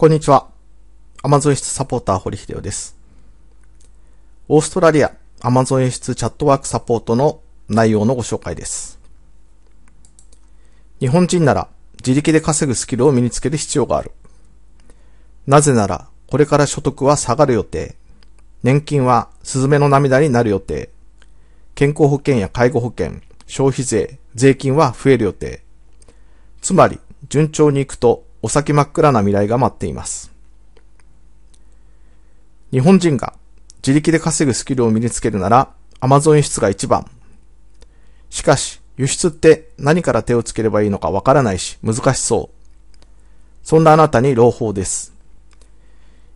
こんにちは。アマゾン室サポーター堀秀夫です。オーストラリア Amazon 室チャットワークサポートの内容のご紹介です。日本人なら自力で稼ぐスキルを身につける必要がある。なぜならこれから所得は下がる予定。年金はスズメの涙になる予定。健康保険や介護保険、消費税、税金は増える予定。つまり順調にいくとお先真っ暗な未来が待っています。日本人が自力で稼ぐスキルを身につけるなら、アマゾン輸出が一番。しかし、輸出って何から手をつければいいのかわからないし、難しそう。そんなあなたに朗報です。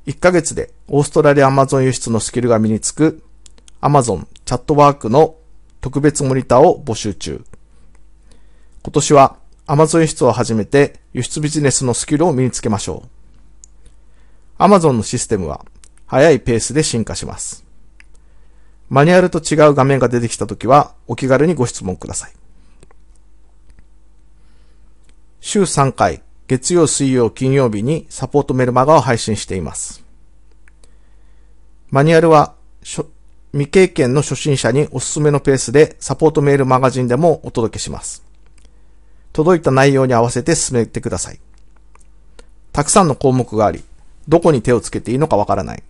1ヶ月でオーストラリアアマゾン輸出のスキルが身につく、アマゾンチャットワークの特別モニターを募集中。今年は Amazon 輸出を始めて輸出ビジネスのスキルを身につけましょう。Amazon のシステムは早いペースで進化します。マニュアルと違う画面が出てきた時はお気軽にご質問ください。週3回、月曜、水曜、金曜日にサポートメルマガを配信しています。マニュアルは未経験の初心者におすすめのペースでサポートメールマガジンでもお届けします。届いた内容に合わせて進めてください。たくさんの項目があり、どこに手をつけていいのかわからない。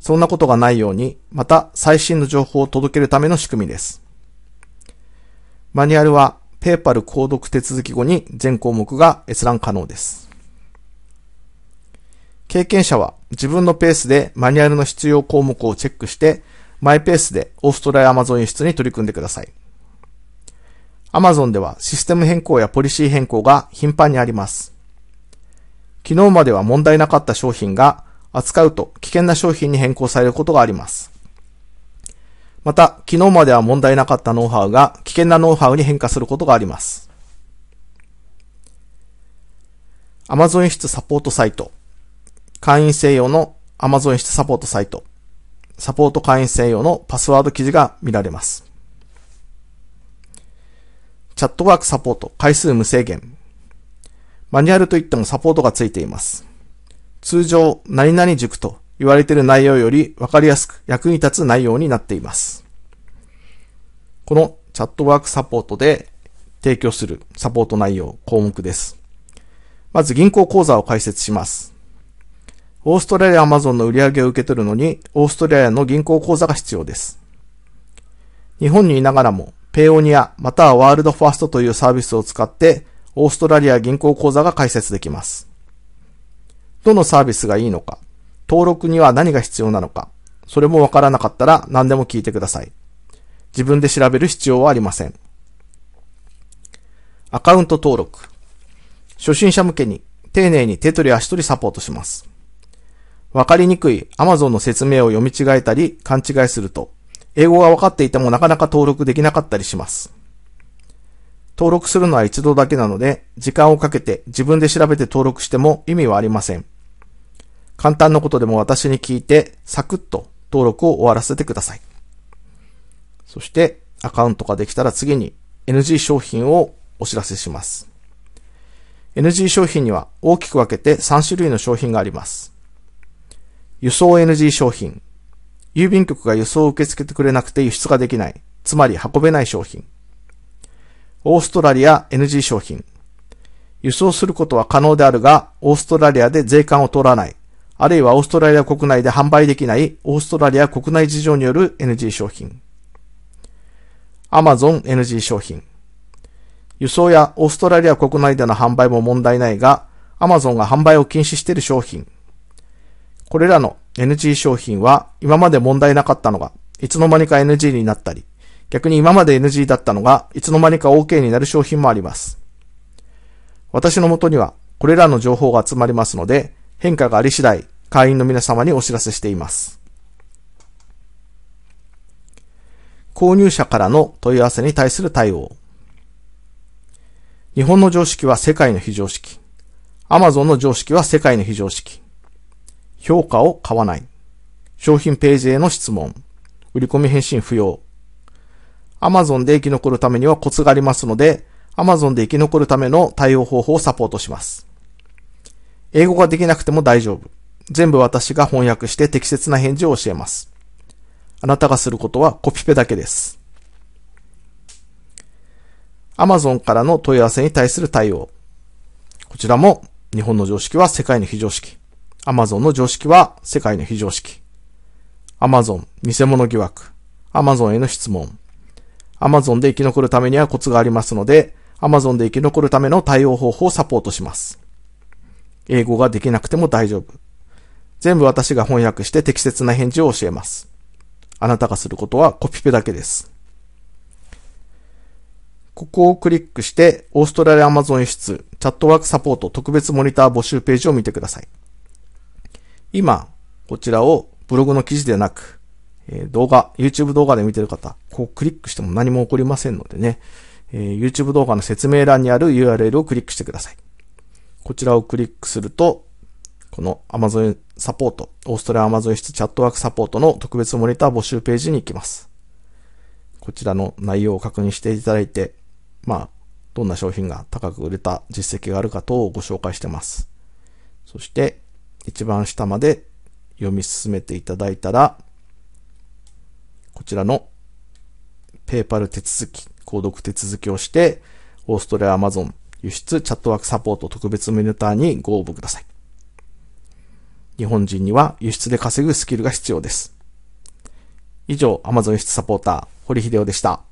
そんなことがないように、また最新の情報を届けるための仕組みです。マニュアルは、ペーパル購読手続き後に全項目が閲覧可能です。経験者は自分のペースでマニュアルの必要項目をチェックして、マイペースでオーストラリアアマゾン輸出に取り組んでください。Amazon ではシステム変更やポリシー変更が頻繁にあります。昨日までは問題なかった商品が扱うと危険な商品に変更されることがあります。また、昨日までは問題なかったノウハウが危険なノウハウに変化することがあります。Amazon サポートサイト。会員専用の Amazon サポートサイト。サポート会員専用のパスワード記事が見られます。チャットワークサポート、回数無制限。マニュアルといってもサポートがついています。通常、何々塾と言われている内容より分かりやすく役に立つ内容になっています。このチャットワークサポートで提供するサポート内容項目です。まず銀行口座を開設します。オーストラリアアマゾンの売り上げを受け取るのに、オーストラリアの銀行口座が必要です。日本にいながらも、ペオニアまたはワールドファーストというサービスを使ってオーストラリア銀行口座が開設できます。どのサービスがいいのか、登録には何が必要なのか、それもわからなかったら何でも聞いてください。自分で調べる必要はありません。アカウント登録。初心者向けに丁寧に手取り足取りサポートします。わかりにくい Amazon の説明を読み違えたり勘違いすると英語が分かっていてもなかなか登録できなかったりします。登録するのは一度だけなので、時間をかけて自分で調べて登録しても意味はありません。簡単なことでも私に聞いて、サクッと登録を終わらせてください。そして、アカウントができたら次に NG 商品をお知らせします。NG 商品には大きく分けて3種類の商品があります。輸送 NG 商品、郵便局が輸送を受け付けてくれなくて輸出ができない。つまり運べない商品。オーストラリア NG 商品。輸送することは可能であるが、オーストラリアで税関を通らない。あるいはオーストラリア国内で販売できないオーストラリア国内事情による NG 商品。アマゾン n g 商品。輸送やオーストラリア国内での販売も問題ないが、アマゾンが販売を禁止している商品。これらの NG 商品は今まで問題なかったのが、いつの間にか NG になったり、逆に今まで NG だったのが、いつの間にか OK になる商品もあります。私のもとには、これらの情報が集まりますので、変化があり次第、会員の皆様にお知らせしています。購入者からの問い合わせに対する対応。日本の常識は世界の非常識。Amazon の常識は世界の非常識。評価を買わない。商品ページへの質問。売り込み返信不要。Amazon で生き残るためにはコツがありますので、Amazon で生き残るための対応方法をサポートします。英語ができなくても大丈夫。全部私が翻訳して適切な返事を教えます。あなたがすることはコピペだけです。Amazon からの問い合わせに対する対応。こちらも日本の常識は世界の非常識。アマゾンの常識は世界の非常識。アマゾン、偽物疑惑。アマゾンへの質問。アマゾンで生き残るためにはコツがありますので、アマゾンで生き残るための対応方法をサポートします。英語ができなくても大丈夫。全部私が翻訳して適切な返事を教えます。あなたがすることはコピペだけです。ここをクリックして、オーストラリアアマゾン輸出、チャットワークサポート特別モニター募集ページを見てください。今、こちらをブログの記事でなく、え動画、YouTube 動画で見てる方、こうクリックしても何も起こりませんのでね、え YouTube 動画の説明欄にある URL をクリックしてください。こちらをクリックすると、この Amazon サポート、オーストラリア Amazon 室チャットワークサポートの特別モニター募集ページに行きます。こちらの内容を確認していただいて、まあ、どんな商品が高く売れた実績があるかとご紹介してます。そして、一番下まで読み進めていただいたら、こちらのペーパル手続き、購読手続きをして、オーストラリアアマゾン輸出チャットワークサポート特別メニューターにご応募ください。日本人には輸出で稼ぐスキルが必要です。以上、アマゾン輸出サポーター、堀秀夫でした。